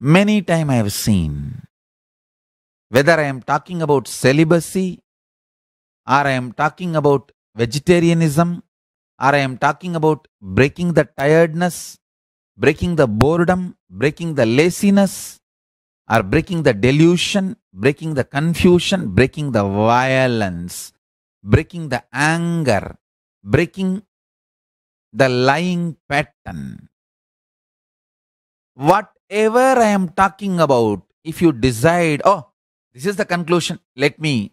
many time I have seen. Whether I am talking about celibacy, or I am talking about vegetarianism, or I am talking about breaking the tiredness, breaking the boredom, breaking the laziness, or breaking the delusion, breaking the confusion, breaking the violence, breaking the anger, breaking the lying pattern. What ever I am talking about, if you decide, oh, this is the conclusion, let me.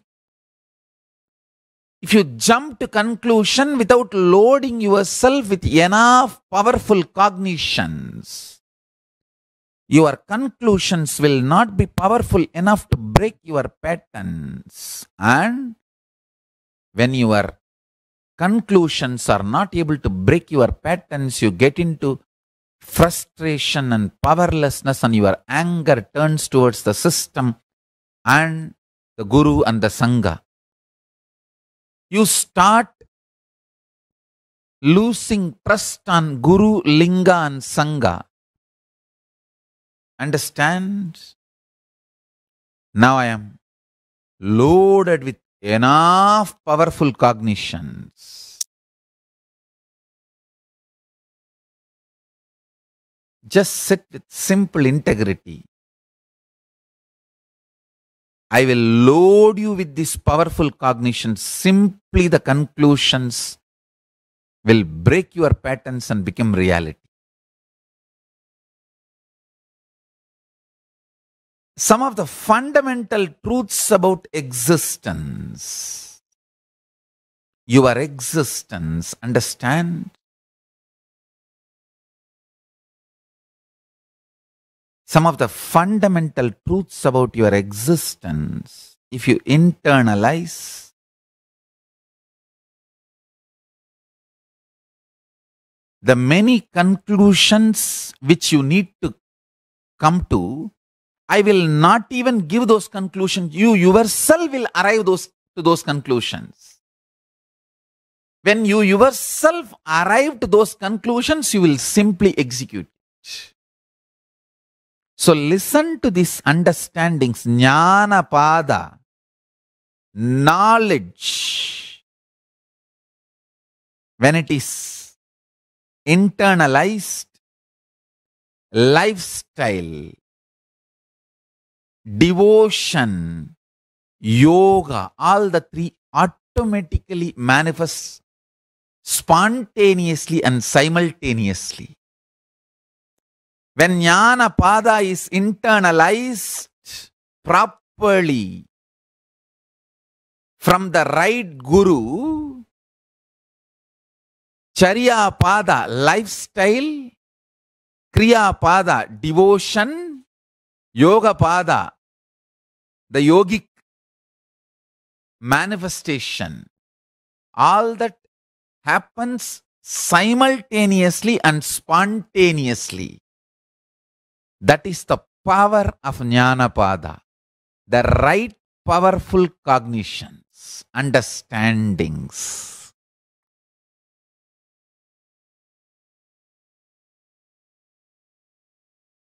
If you jump to conclusion without loading yourself with enough powerful cognitions, your conclusions will not be powerful enough to break your patterns. And when your conclusions are not able to break your patterns, you get into frustration and powerlessness and your anger turns towards the system and the Guru and the Sangha. You start losing trust on Guru, Linga, and Sangha. Understand? Now I am loaded with enough powerful cognitions Just sit with simple integrity. I will load you with this powerful cognition. Simply the conclusions will break your patterns and become reality. Some of the fundamental truths about existence. Your existence, understand, some of the fundamental truths about your existence, if you internalize, the many conclusions which you need to come to, I will not even give those conclusions. You yourself will arrive those, to those conclusions. When you yourself arrive to those conclusions, you will simply execute it. So listen to these understandings, pada, knowledge. When it is internalized, lifestyle, devotion, yoga, all the three automatically manifest spontaneously and simultaneously. When Jnanapada is internalized properly from the right Guru, Charya Pada, lifestyle, Kriya Pada, devotion, Yoga Pada, the yogic manifestation, all that happens simultaneously and spontaneously. That is the power of Jnanapada, the right powerful cognitions, understandings.